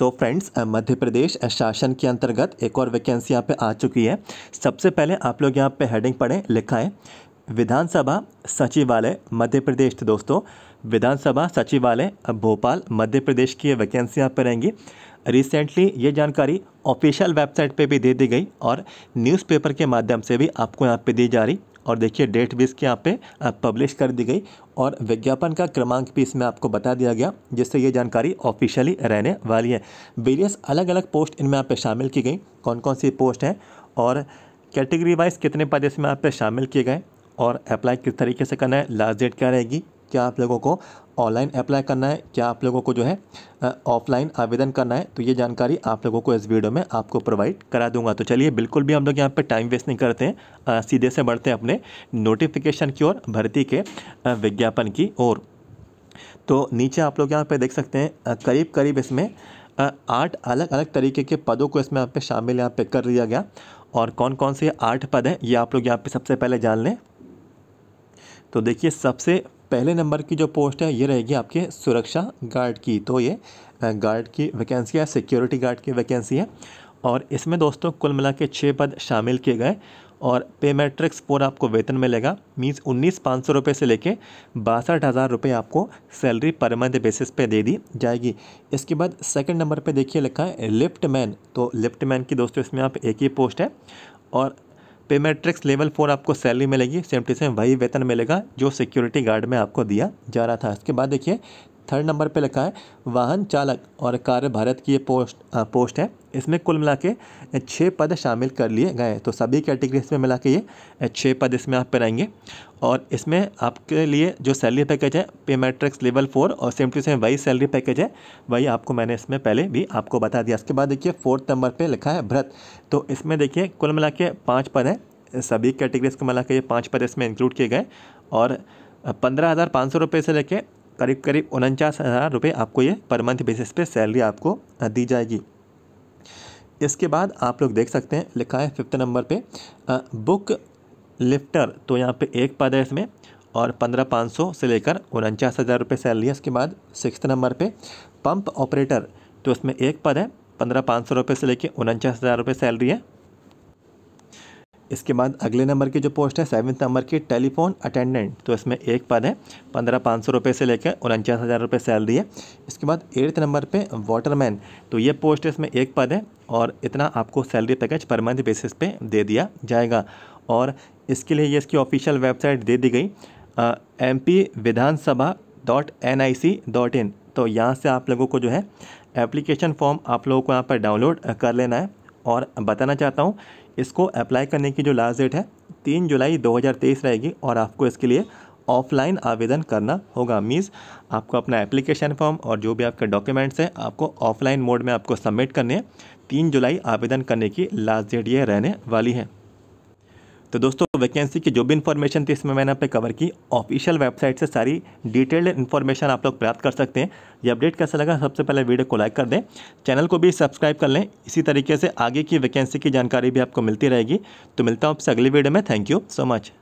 तो फ्रेंड्स मध्य प्रदेश शासन के अंतर्गत एक और वैकेंसी यहाँ पे आ चुकी है सबसे पहले आप लोग यहाँ पे हेडिंग पढ़ें लिखा है विधानसभा सचिवालय मध्य प्रदेश दोस्तों विधानसभा सचिवालय भोपाल मध्य प्रदेश की वैकेंसी यहाँ पर रहेंगी रिसेंटली ये जानकारी ऑफिशियल वेबसाइट पे भी दे दी गई और न्यूज़पेपर के माध्यम से भी आपको यहाँ पे दी जा रही और देखिए डेट भी इसके यहाँ पे पब्लिश कर दी गई और विज्ञापन का क्रमांक भी इसमें आपको बता दिया गया जिससे ये जानकारी ऑफिशियली रहने वाली है वेरियस अलग अलग पोस्ट इनमें यहाँ पे शामिल की गई कौन कौन सी पोस्ट हैं और कैटेगरी वाइज कितने पद इसमें यहाँ पे शामिल किए गए और अप्लाई किस तरीके से करना है लास्ट डेट क्या रहेगी क्या आप लोगों को ऑनलाइन अप्लाई करना है क्या आप लोगों को जो है ऑफलाइन आवेदन करना है तो ये जानकारी आप लोगों को इस वीडियो में आपको प्रोवाइड करा दूंगा तो चलिए बिल्कुल भी हम लोग यहाँ पर टाइम वेस्ट नहीं करते हैं आ, सीधे से बढ़ते हैं अपने नोटिफिकेशन की ओर भर्ती के विज्ञापन की ओर तो नीचे आप लोग यहाँ पर देख सकते हैं करीब करीब इसमें आठ अलग अलग तरीके के पदों को इसमें यहाँ पर शामिल यहाँ पर कर लिया गया और कौन कौन से आठ पद हैं ये आप लोग यहाँ पर सबसे पहले जान लें तो देखिए सबसे पहले नंबर की जो पोस्ट है ये रहेगी आपके सुरक्षा गार्ड की तो ये गार्ड की वैकेंसी है सिक्योरिटी गार्ड की वैकेंसी है और इसमें दोस्तों कुल मिला के छः पद शामिल किए गए और पे मैट्रिक्स पूरा आपको वेतन मिलेगा मीन्स उन्नीस पाँच सौ रुपये से लेके बासठ हज़ार रुपये आपको सैलरी पर मंथ बेसिस पे दे दी जाएगी इसके बाद सेकंड नंबर पे देखिए लिखा है लिफ्ट मैन तो लिफ्ट मैन की दोस्तों इसमें आप एक ही पोस्ट है और पे मैट्रिक्स लेवल फोर आपको सैलरी मिलेगी सेवेंटी सेवन वही वेतन मिलेगा जो सिक्योरिटी गार्ड में आपको दिया जा रहा था इसके बाद देखिए थर्ड नंबर पे लिखा है वाहन चालक और कार्य भारत की ये पोस्ट आ, पोस्ट है इसमें कुल मिला के छः पद शामिल कर लिए गए तो सभी कैटेगरीज में मिला के ये छः पद इसमें आप बनाएंगे और इसमें आपके लिए जो सैलरी पैकेज है पेमेट्रिक्स लेवल फोर और सेम टू सेम वही सैलरी पैकेज है वही आपको मैंने इसमें पहले भी आपको बता दिया इसके बाद देखिए फोर्थ नंबर पर लिखा है भ्रत तो इसमें देखिए कुल मिला के पाँच पद हैं सभी कैटेगरीज को मिला के ये पाँच पद इसमें इंक्लूड किए गए और पंद्रह हज़ार पाँच सौ रुपये से लेके करीब करीब उनचास हज़ार रुपये आपको ये पर मंथ बेसिस पे सैलरी आपको दी जाएगी इसके बाद आप लोग देख सकते हैं लिखा है फिफ्थ नंबर पे बुक लिफ्टर तो यहाँ पे एक पद है इसमें और पंद्रह पाँच सौ से लेकर उनचास हज़ार रुपये सैलरी है इसके बाद सिक्स नंबर पर पंप ऑपरेटर तो इसमें एक पद है पंद्रह पाँच सौ रुपये से लेकर उनचास हज़ार रुपये सैलरी है इसके बाद अगले नंबर की जो पोस्ट है सेवन्थ नंबर की टेलीफोन अटेंडेंट तो इसमें एक पद है पंद्रह पाँच सौ रुपये से लेकर उनचास हज़ार रुपये सैलरी है इसके बाद एट्थ नंबर पे वाटरमैन तो ये पोस्ट इसमें एक पद है और इतना आपको salary package per month basis पे दे दिया जाएगा और इसके लिए ये इसकी ऑफिशियल वेबसाइट दे दी गई M P dot N I C dot in तो यहाँ से आप लोगों को जो है एप्लीकेशन फॉर्म आप लोगों को यहाँ पर डाउनलोड कर लेना है और बताना चाहता हूँ इसको अप्लाई करने की जो लास्ट डेट है तीन जुलाई 2023 रहेगी और आपको इसके लिए ऑफलाइन आवेदन करना होगा मीन्स आपको अपना एप्लीकेशन फॉर्म और जो भी आपके डॉक्यूमेंट्स हैं आपको ऑफलाइन मोड में आपको सबमिट करने हैं तीन जुलाई आवेदन करने की लास्ट डेट ये रहने वाली है तो दोस्तों वैकेंसी की जो भी इन्फॉर्मेशन थी इसमें मैंने आप कवर की ऑफिशियल वेबसाइट से सारी डिटेल्ड इन्फॉर्मेशन आप लोग प्राप्त कर सकते हैं ये अपडेट कैसा लगा सबसे पहले वीडियो को लाइक कर दें चैनल को भी सब्सक्राइब कर लें इसी तरीके से आगे की वैकेंसी की जानकारी भी आपको मिलती रहेगी तो मिलता हूँ आपसे अगली वीडियो में थैंक यू सो मच